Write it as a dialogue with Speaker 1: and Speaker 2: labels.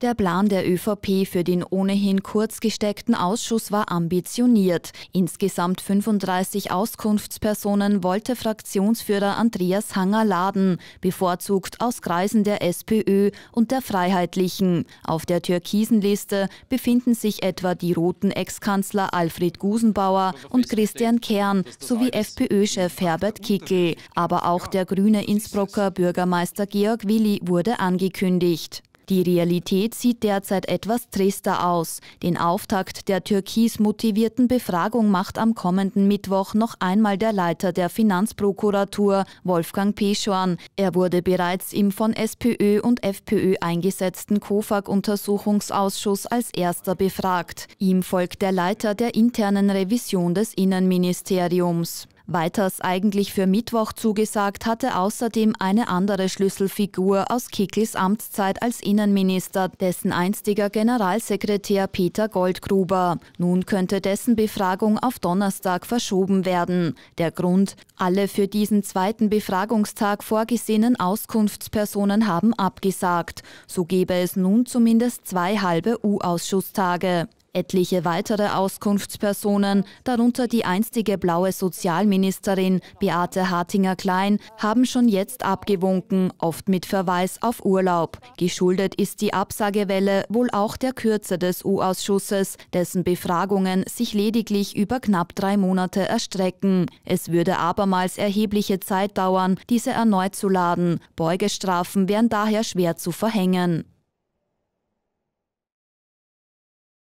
Speaker 1: Der Plan der ÖVP für den ohnehin kurz gesteckten Ausschuss war ambitioniert. Insgesamt 35 Auskunftspersonen wollte Fraktionsführer Andreas Hanger laden, bevorzugt aus Kreisen der SPÖ und der Freiheitlichen. Auf der Türkisenliste befinden sich etwa die roten Ex-Kanzler Alfred Gusenbauer und Christian Kern sowie FPÖ-Chef Herbert Kickel. Aber auch der grüne Innsbrucker Bürgermeister Georg Willi wurde angekündigt. Die Realität sieht derzeit etwas trister aus. Den Auftakt der türkis motivierten Befragung macht am kommenden Mittwoch noch einmal der Leiter der Finanzprokuratur, Wolfgang Peschorn. Er wurde bereits im von SPÖ und FPÖ eingesetzten KOFAG-Untersuchungsausschuss als erster befragt. Ihm folgt der Leiter der internen Revision des Innenministeriums. Weiters eigentlich für Mittwoch zugesagt hatte außerdem eine andere Schlüsselfigur aus Kickels Amtszeit als Innenminister, dessen einstiger Generalsekretär Peter Goldgruber. Nun könnte dessen Befragung auf Donnerstag verschoben werden. Der Grund, alle für diesen zweiten Befragungstag vorgesehenen Auskunftspersonen haben abgesagt. So gäbe es nun zumindest zwei halbe U-Ausschusstage. Etliche weitere Auskunftspersonen, darunter die einstige blaue Sozialministerin Beate Hartinger-Klein, haben schon jetzt abgewunken, oft mit Verweis auf Urlaub. Geschuldet ist die Absagewelle wohl auch der Kürze des U-Ausschusses, dessen Befragungen sich lediglich über knapp drei Monate erstrecken. Es würde abermals erhebliche Zeit dauern, diese erneut zu laden. Beugestrafen wären daher schwer zu verhängen.